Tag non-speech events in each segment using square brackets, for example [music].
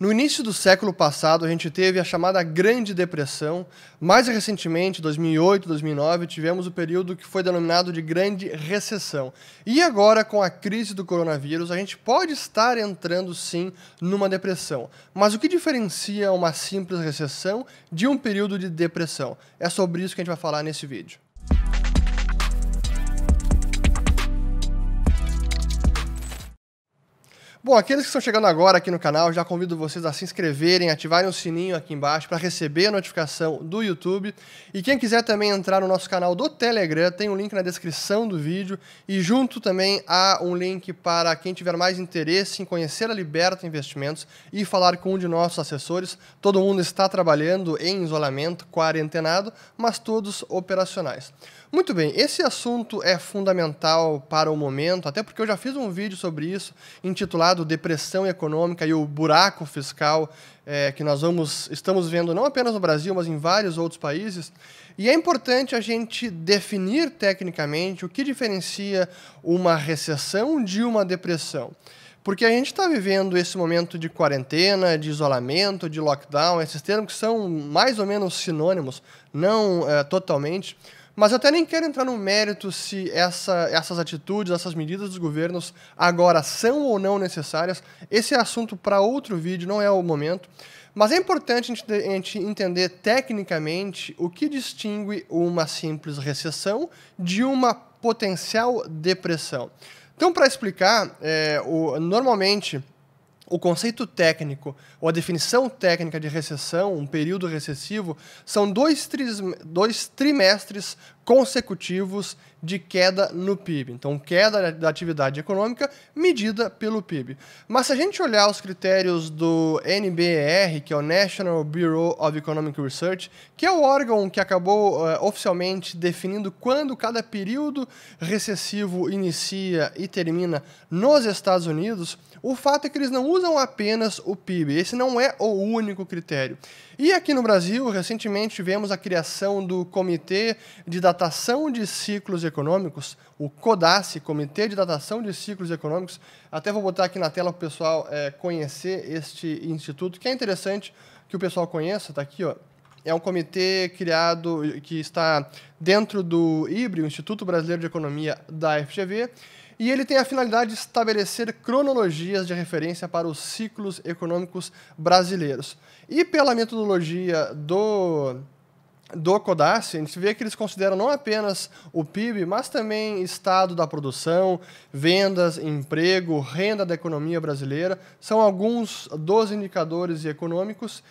No início do século passado, a gente teve a chamada Grande Depressão. Mais recentemente, 2008, 2009, tivemos o período que foi denominado de Grande Recessão. E agora, com a crise do coronavírus, a gente pode estar entrando sim numa depressão. Mas o que diferencia uma simples recessão de um período de depressão? É sobre isso que a gente vai falar nesse vídeo. Bom, aqueles que estão chegando agora aqui no canal, já convido vocês a se inscreverem, ativarem o sininho aqui embaixo para receber a notificação do YouTube. E quem quiser também entrar no nosso canal do Telegram, tem um link na descrição do vídeo e junto também há um link para quem tiver mais interesse em conhecer a Liberta Investimentos e falar com um de nossos assessores. Todo mundo está trabalhando em isolamento, quarentenado, mas todos operacionais. Muito bem, esse assunto é fundamental para o momento, até porque eu já fiz um vídeo sobre isso intitulado chamado depressão econômica e o buraco fiscal é, que nós vamos, estamos vendo não apenas no Brasil, mas em vários outros países. E é importante a gente definir tecnicamente o que diferencia uma recessão de uma depressão. Porque a gente está vivendo esse momento de quarentena, de isolamento, de lockdown, esses termos que são mais ou menos sinônimos, não é, totalmente. Mas eu até nem quero entrar no mérito se essa, essas atitudes, essas medidas dos governos agora são ou não necessárias. Esse é assunto para outro vídeo, não é o momento. Mas é importante a gente entender tecnicamente o que distingue uma simples recessão de uma potencial depressão. Então, para explicar, é, o, normalmente o conceito técnico ou a definição técnica de recessão, um período recessivo, são dois, dois trimestres consecutivos de queda no PIB. Então, queda da atividade econômica medida pelo PIB. Mas se a gente olhar os critérios do NBER, que é o National Bureau of Economic Research, que é o órgão que acabou uh, oficialmente definindo quando cada período recessivo inicia e termina nos Estados Unidos, o fato é que eles não usam apenas o PIB, esse não é o único critério. E aqui no Brasil, recentemente tivemos a criação do Comitê de Datação de Ciclos Econômicos, o CODACE, Comitê de Datação de Ciclos Econômicos. Até vou botar aqui na tela para o pessoal é, conhecer este instituto, que é interessante que o pessoal conheça, está aqui, ó é um comitê criado que está dentro do IBRE, o Instituto Brasileiro de Economia da FGV, e ele tem a finalidade de estabelecer cronologias de referência para os ciclos econômicos brasileiros. E pela metodologia do do CODASSE, a gente vê que eles consideram não apenas o PIB, mas também estado da produção, vendas, emprego, renda da economia brasileira, são alguns dos indicadores econômicos.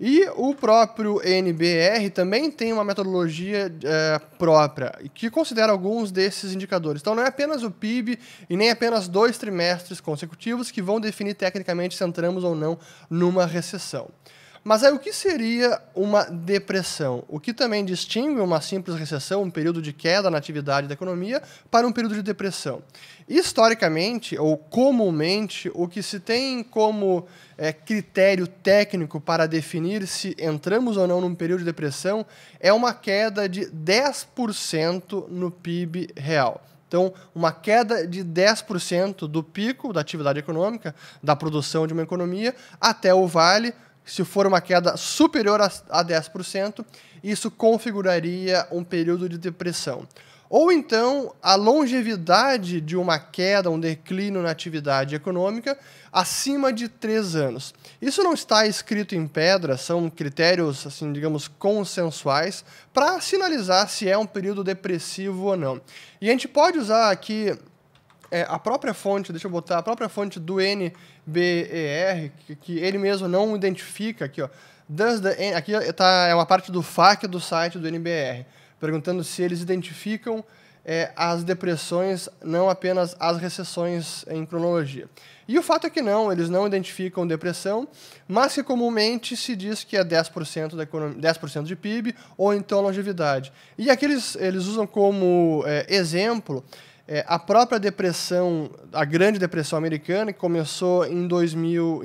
E o próprio NBR também tem uma metodologia é, própria, que considera alguns desses indicadores. Então, não é apenas o PIB e nem apenas dois trimestres consecutivos que vão definir tecnicamente se entramos ou não numa recessão. Mas aí, o que seria uma depressão? O que também distingue uma simples recessão, um período de queda na atividade da economia, para um período de depressão? Historicamente, ou comumente, o que se tem como é, critério técnico para definir se entramos ou não num período de depressão é uma queda de 10% no PIB real. Então, uma queda de 10% do pico da atividade econômica, da produção de uma economia, até o vale, se for uma queda superior a, 10%, isso configuraria um período de depressão. Ou então, a longevidade de uma queda, um declínio na atividade econômica acima de três anos. Isso não está escrito em pedra, são critérios, assim, digamos, consensuais para sinalizar se é um período depressivo ou não. E a gente pode usar aqui é, a própria fonte, deixa eu botar, a própria fonte do NBER, que, que ele mesmo não identifica aqui, ó. Does the, aqui tá, é uma parte do FAQ do site do NBR, perguntando se eles identificam é, as depressões, não apenas as recessões em cronologia. E o fato é que não, eles não identificam depressão, mas que comumente se diz que é 10%, da economia, 10 de PIB ou então longevidade. E aqui eles, eles usam como é, exemplo é, a própria depressão, a Grande Depressão Americana, que começou em 2000,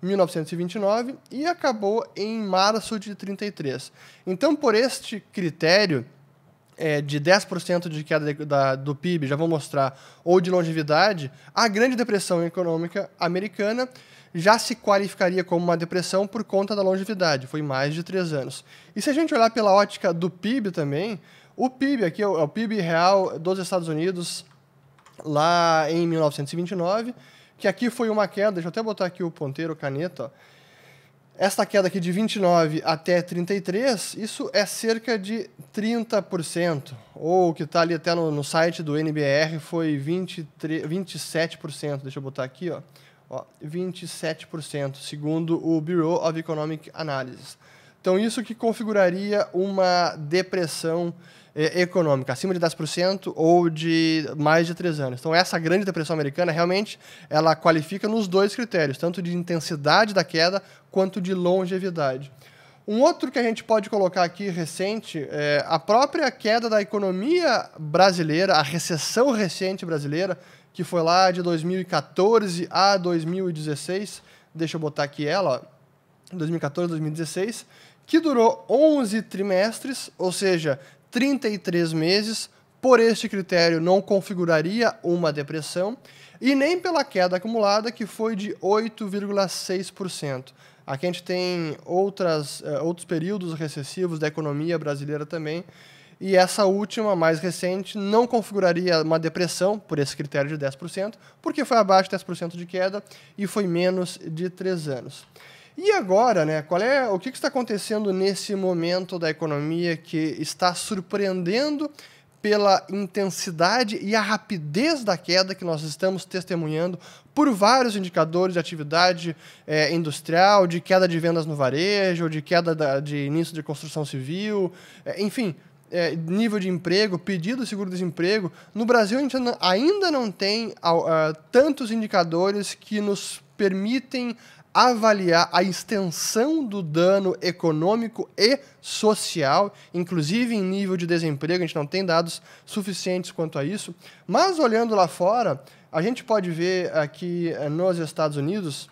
1929 e acabou em março de 33. Então, por este critério é, de 10% de queda de, da, do PIB, já vou mostrar, ou de longevidade, a Grande Depressão Econômica Americana já se qualificaria como uma depressão por conta da longevidade, foi mais de três anos. E se a gente olhar pela ótica do PIB também, o PIB aqui é o é PIB real dos Estados Unidos lá em 1929, que aqui foi uma queda, deixa eu até botar aqui o ponteiro, caneta, essa Esta queda aqui de 29 até 33, isso é cerca de 30%, ou o que está ali até no, no, site do NBR foi 23, 27%, deixa eu botar aqui, ó, ó 27%, segundo o Bureau of Economic Analysis. Então isso que configuraria uma depressão econômica, acima de 10% ou de mais de 3 anos. Então, essa grande depressão americana, realmente, ela qualifica nos dois critérios, tanto de intensidade da queda quanto de longevidade. Um outro que a gente pode colocar aqui recente é a própria queda da economia brasileira, a recessão recente brasileira, que foi lá de 2014 a 2016. Deixa eu botar aqui ela, ó, 2014, 2016, que durou 11 trimestres, ou seja, 33 meses, por este critério não configuraria uma depressão, e nem pela queda acumulada, que foi de 8,6%. Aqui a gente tem outras, uh, outros períodos recessivos da economia brasileira também, e essa última, mais recente, não configuraria uma depressão, por esse critério de 10%, porque foi abaixo de 10% de queda e foi menos de 3 anos. E agora, né? Qual é o que está acontecendo nesse momento da economia que está surpreendendo pela intensidade e a rapidez da queda que nós estamos testemunhando por vários indicadores de atividade é, industrial, de queda de vendas no varejo, de queda da, de início de construção civil, é, enfim, é, nível de emprego, pedido de seguro-desemprego. No Brasil, a gente ainda não tem uh, tantos indicadores que nos permitem avaliar a extensão do dano econômico e social, inclusive em nível de desemprego, a gente não tem dados suficientes quanto a isso, mas olhando lá fora, a gente pode ver aqui eh, nos Estados Unidos,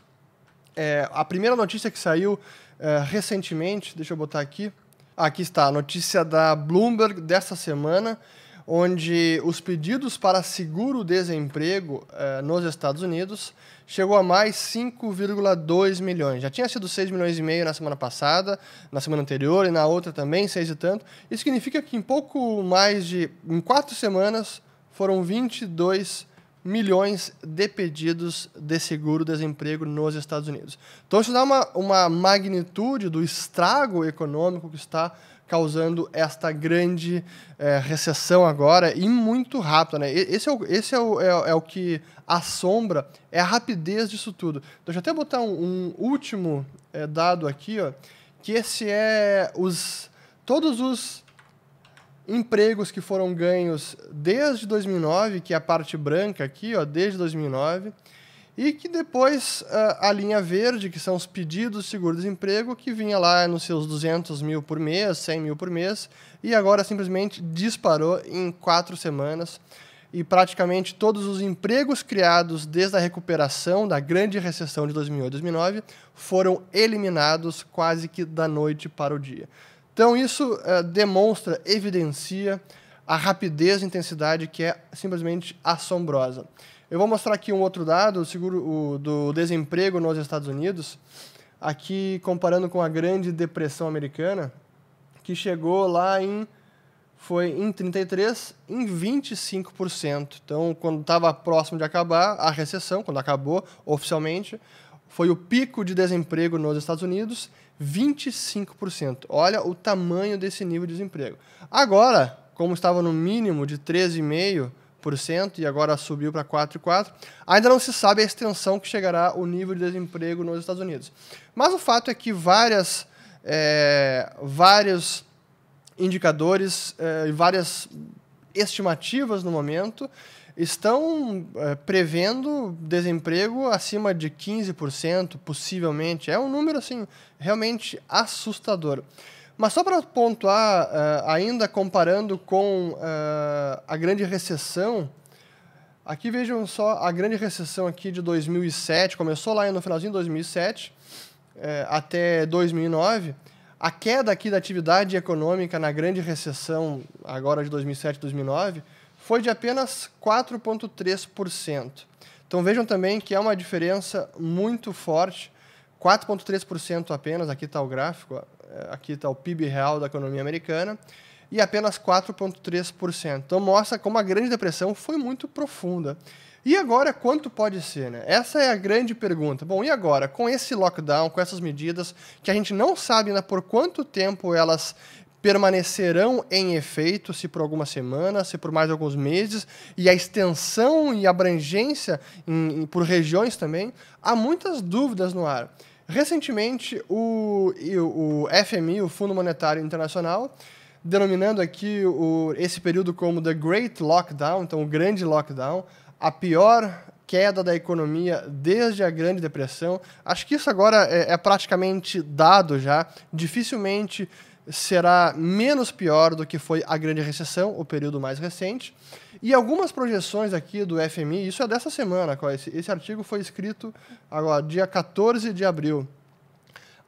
é, a primeira notícia que saiu é, recentemente, deixa eu botar aqui, aqui está a notícia da Bloomberg dessa semana, onde os pedidos para seguro-desemprego eh, nos Estados Unidos chegou a mais 5,2 milhões. Já tinha sido 6 milhões e meio na semana passada, na semana anterior e na outra também, 6 e tanto. Isso significa que em pouco mais de em quatro semanas foram 22 milhões de pedidos de seguro-desemprego nos Estados Unidos. Então isso dá uma, uma magnitude do estrago econômico que está causando esta grande é, recessão agora e muito rápido Né? Esse, é o, esse é, o, é, é, o que assombra, é a rapidez disso tudo. Então, deixa eu até botar um, um último é, dado aqui, ó, que esse é os todos os empregos que foram ganhos desde 2009, que é a parte branca aqui, ó, desde 2009, e que depois eh, a, linha verde, que são os pedidos de seguro-desemprego, que vinha lá nos seus 200 mil por mês, 100 mil por mês, e agora simplesmente disparou em quatro semanas. E praticamente todos os empregos criados desde a recuperação da grande recessão de 2008 2009 foram eliminados quase que da noite para o dia. Então isso uh, demonstra, evidencia a rapidez e intensidade que é simplesmente assombrosa. Eu vou mostrar aqui um outro dado, o seguro o, do desemprego nos Estados Unidos, aqui comparando com a Grande Depressão Americana, que chegou lá em foi em 33 em 25%. Então, quando estava próximo de acabar a recessão, quando acabou oficialmente, foi o pico de desemprego nos Estados Unidos, 25%. Olha o tamanho desse nível de desemprego. Agora, como estava no mínimo de 13,5% e agora subiu para 4,4%, ainda não se sabe a extensão que chegará o nível de desemprego nos Estados Unidos. Mas o fato é que várias, é, vários indicadores é, e é, várias estimativas no momento estão é, prevendo desemprego acima de 15%, possivelmente. É um número assim realmente assustador. Mas só para pontuar, uh, ainda comparando com uh, a grande recessão, aqui vejam só a grande recessão aqui de 2007, começou lá no finalzinho de 2007 uh, eh, até 2009. A queda aqui da atividade econômica na grande recessão agora de 2007 2009 foi de apenas 4,3%. Então vejam também que é uma diferença muito forte 4,3% apenas, aqui está o gráfico, é, aqui está o PIB real da economia americana, e apenas 4,3%. Então mostra como a Grande Depressão foi muito profunda. E agora, quanto pode ser? Né? Essa é a grande pergunta. Bom, e agora? Com esse lockdown, com essas medidas, que a gente não sabe ainda por quanto tempo elas permanecerão em efeito, se por algumas semanas, se por mais alguns meses, e a extensão e abrangência em, em, por regiões também, há muitas dúvidas no ar. Recentemente, o, o FMI, o Fundo Monetário Internacional, denominando aqui o, esse período como The Great Lockdown, então o grande lockdown, a pior queda da economia desde a Grande Depressão. Acho que isso agora é, é praticamente dado já. Dificilmente será menos pior do que foi a grande recessão, o período mais recente. E algumas projeções aqui do FMI, isso é dessa semana, esse, esse artigo foi escrito agora, dia 14 de abril.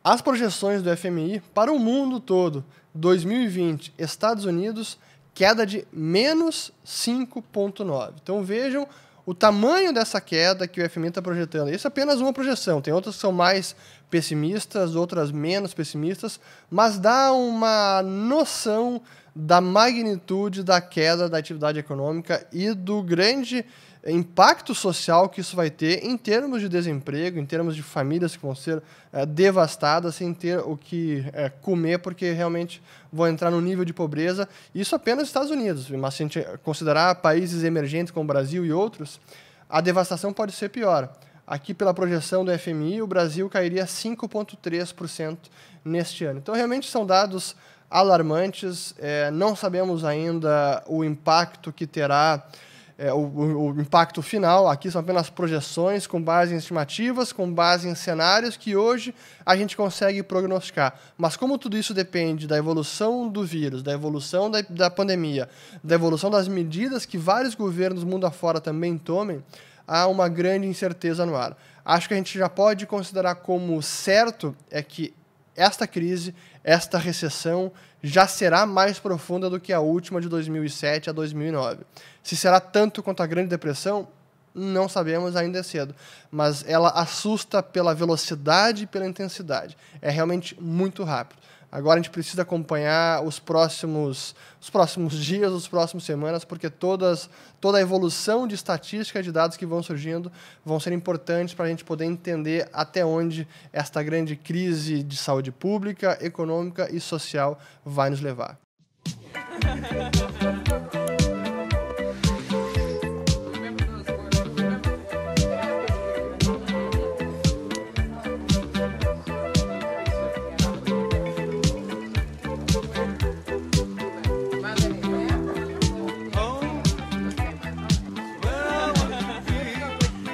As projeções do FMI para o mundo todo, 2020, Estados Unidos, queda de menos 5,9. Então vejam o tamanho dessa queda que o FMI está projetando. Isso é apenas uma projeção, tem outras que são mais pessimistas, outras menos pessimistas, mas dá uma noção da magnitude da queda da atividade econômica e do grande é, impacto social que isso vai ter em termos de desemprego, em termos de famílias que vão ser é, devastadas sem ter o que é, comer, porque realmente vão entrar no nível de pobreza. Isso apenas nos Estados Unidos, mas se a gente considerar países emergentes como o Brasil e outros, a devastação pode ser pior. Aqui, pela projeção do FMI, o Brasil cairia 5,3% neste ano. Então, realmente são dados alarmantes. É, não sabemos ainda o impacto que terá é, o, o, impacto final. Aqui são apenas projeções com base em estimativas, com base em cenários que hoje a gente consegue prognosticar. Mas como tudo isso depende da evolução do vírus, da evolução da, da pandemia, da evolução das medidas que vários governos mundo afora também tomem, há uma grande incerteza no ar. Acho que a gente já pode considerar como certo é que esta crise esta recessão já será mais profunda do que a última de 2007 a 2009. Se será tanto quanto a Grande Depressão, não sabemos, ainda é cedo. Mas ela assusta pela velocidade e pela intensidade. É realmente muito rápido. Agora a gente precisa acompanhar os próximos, os próximos dias, os próximos semanas, porque todas, toda a evolução de estatística de dados que vão surgindo vão ser importantes para a gente poder entender até onde esta grande crise de saúde pública, econômica e social vai nos levar. [laughs]